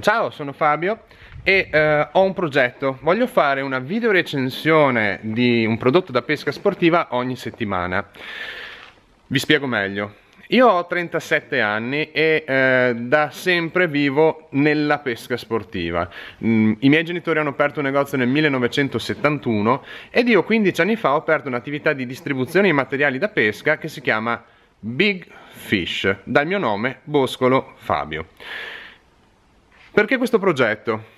Ciao, sono Fabio e eh, ho un progetto. Voglio fare una video recensione di un prodotto da pesca sportiva ogni settimana. Vi spiego meglio. Io ho 37 anni e eh, da sempre vivo nella pesca sportiva. Mm, I miei genitori hanno aperto un negozio nel 1971 ed io 15 anni fa ho aperto un'attività di distribuzione di materiali da pesca che si chiama Big Fish, dal mio nome Boscolo Fabio. Perché questo progetto?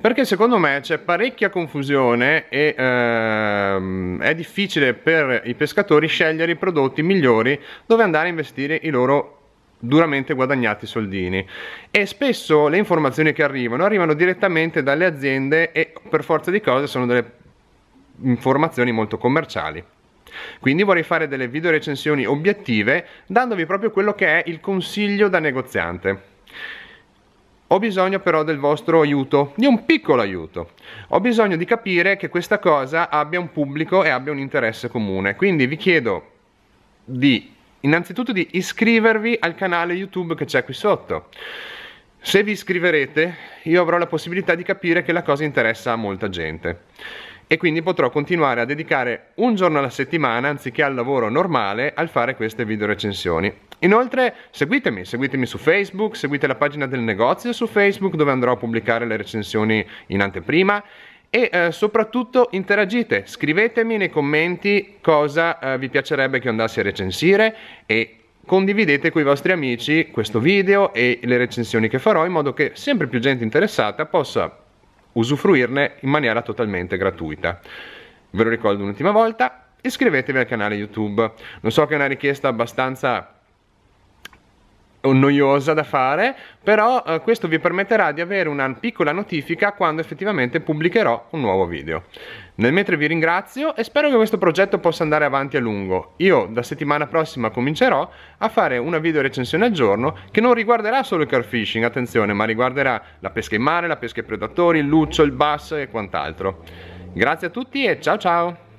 Perché secondo me c'è parecchia confusione e ehm, è difficile per i pescatori scegliere i prodotti migliori dove andare a investire i loro duramente guadagnati soldini e spesso le informazioni che arrivano arrivano direttamente dalle aziende e per forza di cose sono delle informazioni molto commerciali. Quindi vorrei fare delle video recensioni obiettive dandovi proprio quello che è il consiglio da negoziante. Ho bisogno però del vostro aiuto, di un piccolo aiuto. Ho bisogno di capire che questa cosa abbia un pubblico e abbia un interesse comune. Quindi vi chiedo di innanzitutto di iscrivervi al canale YouTube che c'è qui sotto. Se vi iscriverete, io avrò la possibilità di capire che la cosa interessa a molta gente e quindi potrò continuare a dedicare un giorno alla settimana anziché al lavoro normale al fare queste video recensioni. Inoltre seguitemi, seguitemi su Facebook, seguite la pagina del negozio su Facebook dove andrò a pubblicare le recensioni in anteprima e eh, soprattutto interagite, scrivetemi nei commenti cosa eh, vi piacerebbe che andassi a recensire e condividete con i vostri amici questo video e le recensioni che farò in modo che sempre più gente interessata possa usufruirne in maniera totalmente gratuita. Ve lo ricordo un'ultima volta, iscrivetevi al canale YouTube. Non so che è una richiesta abbastanza noiosa da fare, però eh, questo vi permetterà di avere una piccola notifica quando effettivamente pubblicherò un nuovo video. Nel mentre vi ringrazio e spero che questo progetto possa andare avanti a lungo. Io da settimana prossima comincerò a fare una video recensione al giorno che non riguarderà solo il car fishing, attenzione, ma riguarderà la pesca in mare, la pesca ai predatori, il luccio, il bass e quant'altro. Grazie a tutti e ciao ciao!